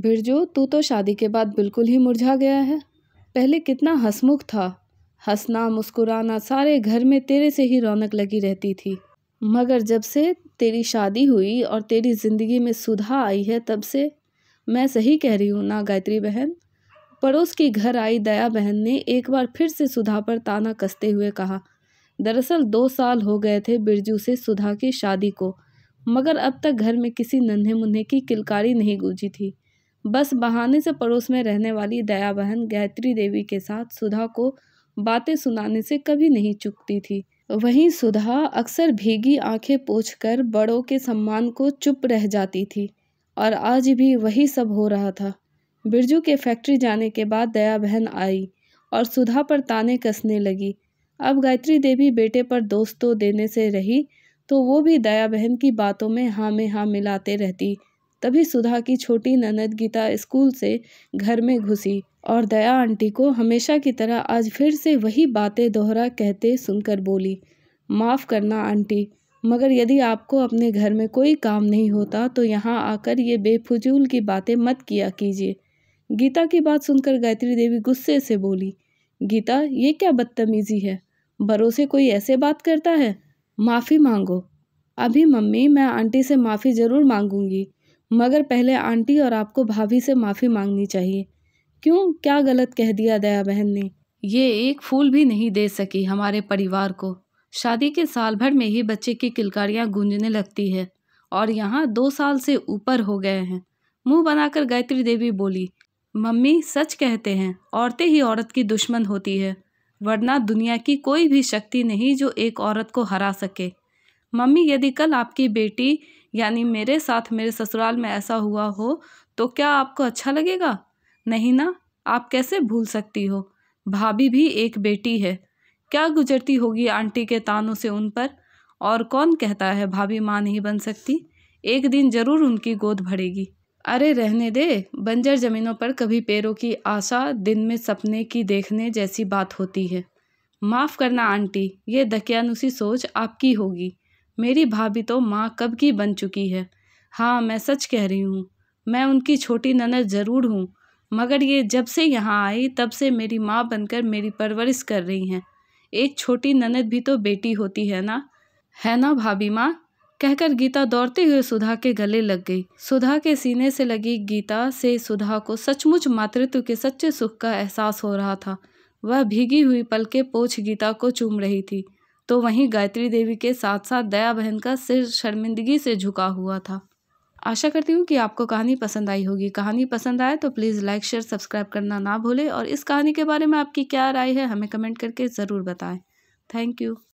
बिरजू तू तो शादी के बाद बिल्कुल ही मुरझा गया है पहले कितना हंसमुख था हंसना मुस्कुराना सारे घर में तेरे से ही रौनक लगी रहती थी मगर जब से तेरी शादी हुई और तेरी ज़िंदगी में सुधा आई है तब से मैं सही कह रही हूँ ना गायत्री बहन पड़ोस की घर आई दया बहन ने एक बार फिर से सुधा पर ताना कसते हुए कहा दरअसल दो साल हो गए थे बिरजू से सुधा की शादी को मगर अब तक घर में किसी नन्हे मुन्हे की किलकारी नहीं गूंजी थी बस बहाने से पड़ोस में रहने वाली दया बहन गायत्री देवी के साथ सुधा को बातें सुनाने से कभी नहीं चुकती थी वहीं सुधा अक्सर भीगी आंखें पोछ बड़ों के सम्मान को चुप रह जाती थी और आज भी वही सब हो रहा था बिरजू के फैक्ट्री जाने के बाद दया बहन आई और सुधा पर ताने कसने लगी अब गायत्री देवी बेटे पर दोस्तों देने से रही तो वो भी दया बहन की बातों में हाँ में हाँ मिलाते रहती तभी सुधा की छोटी ननद गीता स्कूल से घर में घुसी और दया आंटी को हमेशा की तरह आज फिर से वही बातें दोहरा कहते सुनकर बोली माफ़ करना आंटी मगर यदि आपको अपने घर में कोई काम नहीं होता तो यहाँ आकर ये बेफजूल की बातें मत किया कीजिए गीता की बात सुनकर गायत्री देवी गुस्से से बोली गीता ये क्या बदतमीज़ी है भरोसे कोई ऐसे बात करता है माफ़ी मांगो अभी मम्मी मैं आंटी से माफ़ी ज़रूर मांगूंगी मगर पहले आंटी और आपको भाभी से माफ़ी मांगनी चाहिए क्यों क्या गलत कह दिया दया बहन ने ये एक फूल भी नहीं दे सकी हमारे परिवार को शादी के साल भर में ही बच्चे की किलकारियाँ गूंजने लगती है और यहाँ दो साल से ऊपर हो गए हैं मुंह बनाकर गायत्री देवी बोली मम्मी सच कहते हैं औरतें ही औरत की दुश्मन होती है वरना दुनिया की कोई भी शक्ति नहीं जो एक औरत को हरा सके मम्मी यदि कल आपकी बेटी यानी मेरे साथ मेरे ससुराल में ऐसा हुआ हो तो क्या आपको अच्छा लगेगा नहीं ना आप कैसे भूल सकती हो भाभी भी एक बेटी है क्या गुजरती होगी आंटी के तानों से उन पर और कौन कहता है भाभी माँ नहीं बन सकती एक दिन ज़रूर उनकी गोद भरेगी अरे रहने दे बंजर ज़मीनों पर कभी पैरों की आशा दिन में सपने की देखने जैसी बात होती है माफ़ करना आंटी ये दकियानुसी सोच आपकी होगी मेरी भाभी तो माँ कब की बन चुकी है हाँ मैं सच कह रही हूँ मैं उनकी छोटी ननद ज़रूर हूँ मगर ये जब से यहाँ आई तब से मेरी माँ बनकर मेरी परवरिश कर रही हैं एक छोटी ननद भी तो बेटी होती है ना है ना भाभी माँ कहकर गीता दौड़ते हुए सुधा के गले लग गई सुधा के सीने से लगी गीता से सुधा को सचमुच मातृत्व के सच्चे सुख का एहसास हो रहा था वह भीगी हुई पल के पोछ गीता को चूम रही थी तो वहीं गायत्री देवी के साथ साथ दया बहन का सिर शर्मिंदगी से झुका हुआ था आशा करती हूँ कि आपको कहानी पसंद आई होगी कहानी पसंद आए तो प्लीज़ लाइक शेयर सब्सक्राइब करना ना भूलें और इस कहानी के बारे में आपकी क्या राय है हमें कमेंट करके ज़रूर बताएं थैंक यू